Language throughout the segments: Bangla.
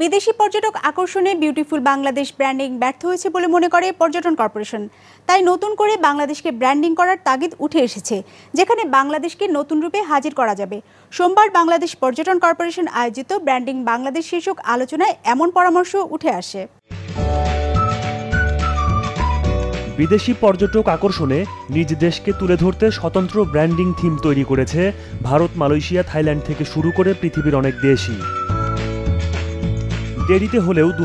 বিদেশি পর্যটক আকর্ষণে বিউটিফুল বাংলাদেশ ব্র্যান্ডিং ব্যর্থ হয়েছে বলে মনে করে পর্যটন কর্পোরেশন তাই নতুন করে বাংলাদেশকে ব্র্যান্ডিং করার তাগিদ উঠে এসেছে যেখানে বাংলাদেশকে নতুন রূপে হাজির করা যাবে সোমবার বাংলাদেশ পর্যটন কর্পোরেশন আয়োজিত ব্র্যান্ডিং বাংলাদেশ শীর্ষক আলোচনায় এমন পরামর্শ উঠে আসে বিদেশি পর্যটক আকর্ষণে নিজ দেশকে তুলে ধরতে স্বতন্ত্র ব্র্যান্ডিং থিম তৈরি করেছে ভারত মালয়েশিয়া থাইল্যান্ড থেকে শুরু করে পৃথিবীর অনেক দেশই দেরিতে হলেও দু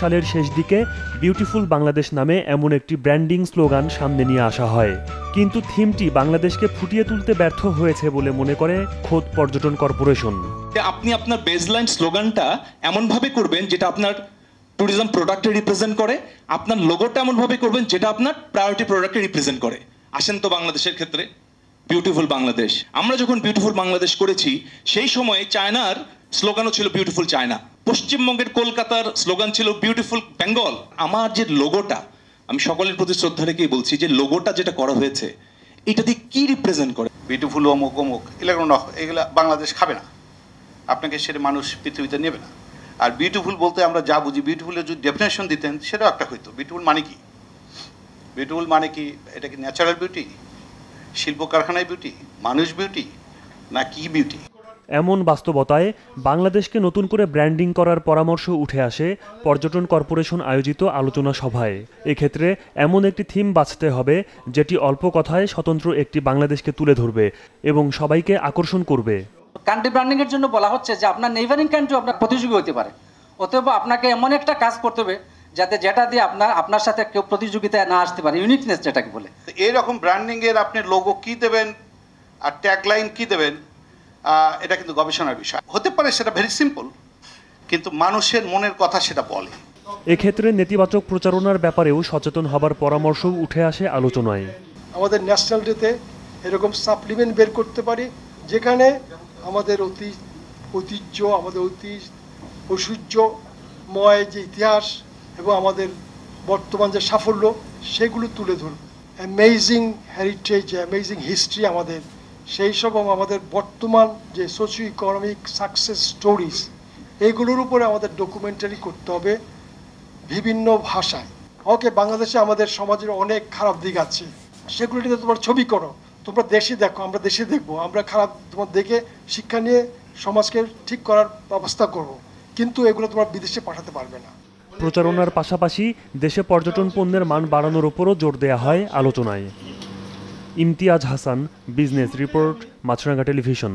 সালের শেষ দিকে বিউটিফুল বাংলাদেশ নামে এমন একটি ব্র্যান্ডিং স্লোগান সামনে নিয়ে আসা হয় কিন্তু থিমটি বাংলাদেশকে ফুটিয়ে তুলতে ব্যর্থ হয়েছে বলে মনে করে খোদ পর্যটন কর্পোরেশন আপনি আপনার বেসলাইন স্লোগানটা এমনভাবে করবেন যেটা আপনার ট্যুরিজম প্রোডাক্টে রিপ্রেজেন্ট করে আপনার লোগোটা এমনভাবে করবেন যেটা আপনার প্রায়োরিটি প্রোডাক্টে রিপ্রেজেন্ট করে আসেন তো বাংলাদেশের ক্ষেত্রে বিউটিফুল বাংলাদেশ আমরা যখন বিউটিফুল বাংলাদেশ করেছি সেই সময়ে চায়নার স্লোগানও ছিল বিউটিফুল চায়না পশ্চিমবঙ্গের কলকাতার স্লোগান ছিল বিউটিফুল বেঙ্গল আমার যে লোগোটা আমি সকলের প্রতি শ্রদ্ধা রেখেই বলছি যে লোগোটা যেটা করা হয়েছে এটা দিয়ে কী রিপ্রেজেন্ট করে বিউটিফুল অমুক অমুক এগুলো না এগুলো বাংলাদেশ খাবে না আপনাকে সেটা মানুষ পৃথিবীতে নেবে না আর বিউটিফুল বলতে আমরা যা বুঝি বিউটিফুলের যদি ডেফিনেশন দিতেন সেটাও একটা হইতো বিউটিফুল মানে কি বিউটিফুল মানে কি এটা কি ন্যাচারাল বিউটি শিল্প কারখানায় বিউটি মানুষ বিউটি না কি বিউটি এমন বাস্তবতায় বাংলাদেশকে নতুন করে ব্র্যান্ডিং করার পরামর্শ উঠে আসে পর্যটন কর্পোরেশন আয়োজিত আলোচনা সভায় এক্ষেত্রে এমন একটি থিম বাছতে হবে যেটি অল্প কথায় স্বতন্ত্র একটি বাংলাদেশকে তুলে ধরবে এবং সবাইকে আকর্ষণ করবে কান্ট্রি ব্র্যান্ডিংয়ের জন্য বলা হচ্ছে যে আপনার নেইবারিং কান্ট্রি আপনার প্রতিযোগী হতে পারে অতএব আপনাকে এমন একটা কাজ করতে হবে যাতে যেটা দিয়ে আপনার আপনার সাথে কেউ প্রতিযোগিতায় না আসতে পারে ইউনিকনেস যেটাকে বলে এইরকম ব্র্যান্ডিংয়ের আপনি লোগো কি দেবেন আর ট্যাগলাইন কি দেবেন এটা কিন্তু গবেষণার বিষয় হতে পারে সেটা ভেরি সিম্পল কিন্তু মানুষের মনের কথা সেটা বলে এক্ষেত্রে নেতিবাচক প্রচারণার ব্যাপারেও সচেতন হবার পরামর্শ উঠে আসে আলোচনায় আমাদের ন্যাশনাল ডেতে এরকম সাপ্লিমেন্ট বের করতে পারি যেখানে আমাদের অতি ঐতিহ্য আমাদের ঐতিহ্য ময় যে ইতিহাস এবং আমাদের বর্তমান যে সাফল্য সেগুলো তুলে ধরুন অ্যামেজিং হেরিটেজ অ্যামেজিং হিস্ট্রি আমাদের সেই সব আমাদের বর্তমান যে সোশ্যো ইকোনমিক সাকসেস স্টোরিজ এগুলোর উপরে আমাদের ডকুমেন্টারি করতে হবে বিভিন্ন ভাষায় ওকে বাংলাদেশে আমাদের সমাজের অনেক খারাপ দিক আছে সেগুলো নিয়ে তোমার ছবি করো তোমরা দেশে দেখো আমরা দেশে দেখবো আমরা খারাপ তোমার দেখে শিক্ষা নিয়ে সমাজকে ঠিক করার ব্যবস্থা করব। কিন্তু এগুলো তোমরা বিদেশে পাঠাতে পারবে না প্রচারণার পাশাপাশি দেশে পর্যটন পণ্যের মান বাড়ানোর উপরও জোর দেয়া হয় আলোচনায় Imtiaz Hasan business report Maasranga television